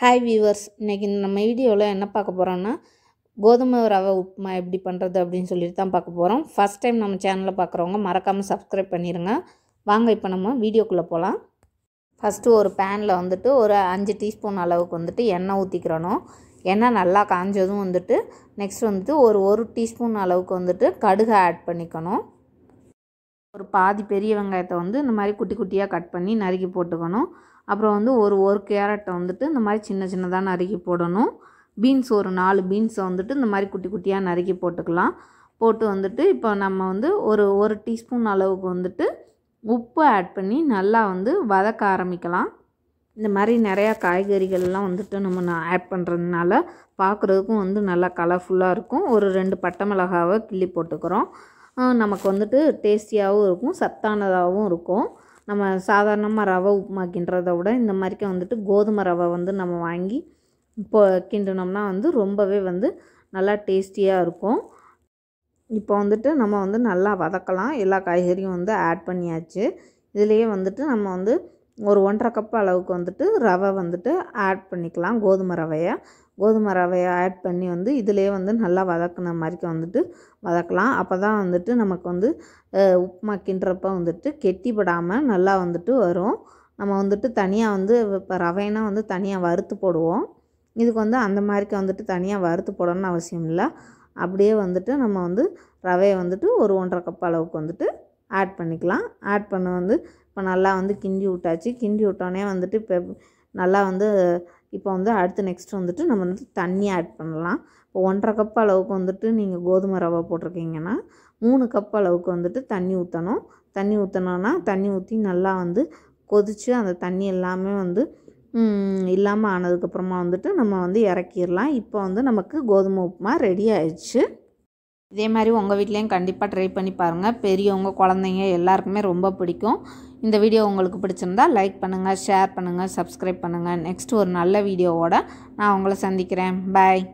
hi viewers இன்றைக்கி நம்ம வீடியோவில் என்ன பார்க்க போகிறோன்னா கோதுமை ரவை உப்புமா எப்படி பண்ணுறது அப்படின்னு சொல்லிட்டு தான் பார்க்க போகிறோம் ஃபஸ்ட் டைம் நம்ம சேனலில் பார்க்குறவங்க மறக்காமல் சப்ஸ்கிரைப் பண்ணிடுங்க வாங்க இப்போ நம்ம வீடியோக்குள்ளே போகலாம் ஃபஸ்ட்டு ஒரு பேனில் வந்துட்டு ஒரு அஞ்சு டீஸ்பூன் அளவுக்கு வந்துட்டு எண்ணெய் ஊற்றிக்கிறணும் எண்ணெய் நல்லா காஞ்சதும் வந்துட்டு நெக்ஸ்ட் வந்துட்டு ஒரு ஒரு டீஸ்பூன் அளவுக்கு வந்துட்டு கடுகு ஆட் பண்ணிக்கணும் ஒரு பாதி பெரிய வெங்காயத்தை வந்து இந்த மாதிரி குட்டி குட்டியாக கட் பண்ணி நறுக்கி போட்டுக்கணும் அப்புறம் வந்து ஒரு ஒரு கேரட்டை வந்துட்டு இந்த மாதிரி சின்ன சின்னதாக நறுக்கி போடணும் பீன்ஸ் ஒரு நாலு பீன்ஸை வந்துட்டு இந்த மாதிரி குட்டி குட்டியாக நறுக்கி போட்டுக்கலாம் போட்டு வந்துட்டு இப்போ நம்ம வந்து ஒரு ஒரு டீஸ்பூன் அளவுக்கு வந்துட்டு உப்பு ஆட் பண்ணி நல்லா வந்து வதக்க ஆரம்பிக்கலாம் இந்த மாதிரி நிறையா காய்கறிகள்லாம் வந்துட்டு நம்ம நான் ஆட் பண்ணுறதுனால பார்க்குறதுக்கும் வந்து நல்லா கலர்ஃபுல்லாக இருக்கும் ஒரு ரெண்டு பட்டை மிளகாவை கிள்ளி போட்டுக்கிறோம் நமக்கு வந்துட்டு டேஸ்டியாகவும் இருக்கும் சத்தானதாகவும் இருக்கும் நம்ம சாதாரணமாக ரவை உப்புமா கிண்டுறத விட இந்த மாதிரிக்கே வந்துட்டு கோதுமை ரவை வந்து நம்ம வாங்கி இப்போ கிண்டினோம்னா வந்து ரொம்பவே வந்து நல்லா டேஸ்டியாக இருக்கும் இப்போ வந்துட்டு நம்ம வந்து நல்லா வதக்கலாம் எல்லா காய்கறியும் வந்து ஆட் பண்ணியாச்சு இதுலேயே வந்துட்டு நம்ம வந்து ஒரு ஒன்றரை கப் அளவுக்கு வந்துட்டு ரவை வந்துட்டு ஆட் பண்ணிக்கலாம் கோதுமை ரவையை கோதுமை ரவையை ஆட் பண்ணி வந்து இதிலே வந்து நல்லா வதக்கின மாதிரிக்கு வந்துட்டு வதக்கலாம் அப்போ தான் வந்துட்டு நமக்கு வந்து உப்புமா கிண்டுறப்ப வந்துட்டு கெட்டிப்படாமல் நல்லா வந்துட்டு வரும் நம்ம வந்துட்டு தனியாக வந்து இப்போ ரவைனா வந்து தனியாக வறுத்து போடுவோம் இதுக்கு வந்து அந்த மாதிரிக்கு வந்துட்டு தனியாக வறுத்து போடணும்னு அவசியம் இல்லை அப்படியே வந்துட்டு நம்ம வந்து ரவையை வந்துட்டு ஒரு ஒன்றரை கப் அளவுக்கு வந்துட்டு ஆட் பண்ணிக்கலாம் ஆட் பண்ண வந்து இப்போ நல்லா வந்து கிண்டி விட்டாச்சு கிண்டி விட்டோன்னே வந்துட்டு இப்போ நல்லா வந்து இப்போ வந்து அடுத்து நெக்ஸ்ட் வந்துட்டு நம்ம வந்து தண்ணி ஆட் பண்ணலாம் இப்போ ஒன்றரை கப் அளவுக்கு வந்துட்டு நீங்கள் கோதுமை ரவை போட்டிருக்கீங்கன்னா மூணு கப் அளவுக்கு வந்துட்டு தண்ணி ஊற்றணும் தண்ணி ஊற்றணும்னா தண்ணி ஊற்றி நல்லா வந்து கொதித்து அந்த தண்ணி எல்லாமே வந்து இல்லாமல் ஆனதுக்கப்புறமா வந்துட்டு நம்ம வந்து இறக்கிடலாம் இப்போ வந்து நமக்கு கோதுமை உப்புமா ரெடி ஆயிடுச்சு இதே மாதிரி உங்கள் வீட்லேயும் கண்டிப்பாக ட்ரை பண்ணி பாருங்கள் பெரியவங்க குழந்தைங்க எல்லாருக்குமே ரொம்ப பிடிக்கும் இந்த வீடியோ உங்களுக்கு பிடிச்சிருந்தா லைக் பண்ணுங்கள் ஷேர் பண்ணுங்கள் சப்ஸ்கிரைப் பண்ணுங்கள் நெக்ஸ்ட் ஒரு நல்ல வீடியோவோட நான் உங்களை சந்திக்கிறேன் பாய்